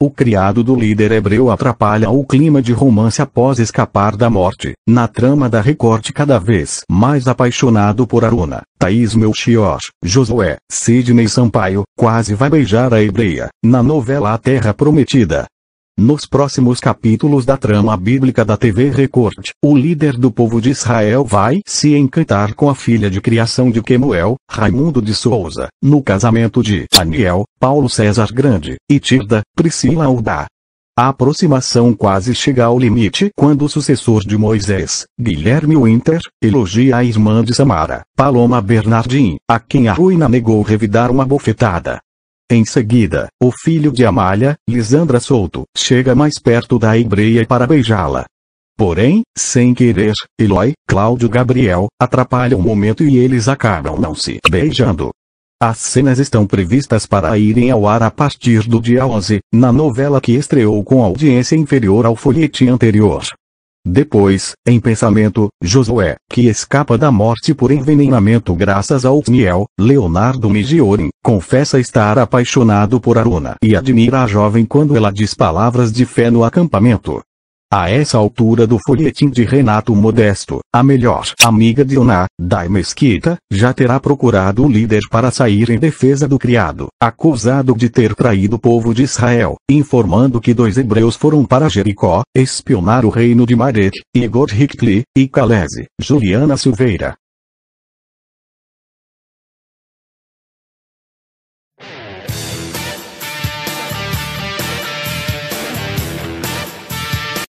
O criado do líder hebreu atrapalha o clima de romance após escapar da morte, na trama da recorte cada vez mais apaixonado por Aruna, Thaís Melchior, Josué, Sidney Sampaio, quase vai beijar a hebreia, na novela A Terra Prometida, nos próximos capítulos da trama bíblica da TV Record, o líder do povo de Israel vai se encantar com a filha de criação de Quemuel, Raimundo de Souza, no casamento de Daniel, Paulo César Grande, e Tirda, Priscila Urbá. A aproximação quase chega ao limite quando o sucessor de Moisés, Guilherme Winter, elogia a irmã de Samara, Paloma Bernardim, a quem a ruína negou revidar uma bofetada. Em seguida, o filho de Amália, Lisandra Souto, chega mais perto da hebreia para beijá-la. Porém, sem querer, Eloy, Cláudio Gabriel, atrapalha o momento e eles acabam não se beijando. As cenas estão previstas para irem ao ar a partir do dia 11, na novela que estreou com audiência inferior ao folhetim anterior. Depois, em pensamento, Josué, que escapa da morte por envenenamento graças a Otniel, Leonardo Migiorin, confessa estar apaixonado por Aruna e admira a jovem quando ela diz palavras de fé no acampamento. A essa altura do folhetim de Renato Modesto, a melhor amiga de Oná, Dai Mesquita, já terá procurado o líder para sair em defesa do criado, acusado de ter traído o povo de Israel, informando que dois hebreus foram para Jericó, espionar o reino de Marek, Igor Hickley e Calese, Juliana Silveira,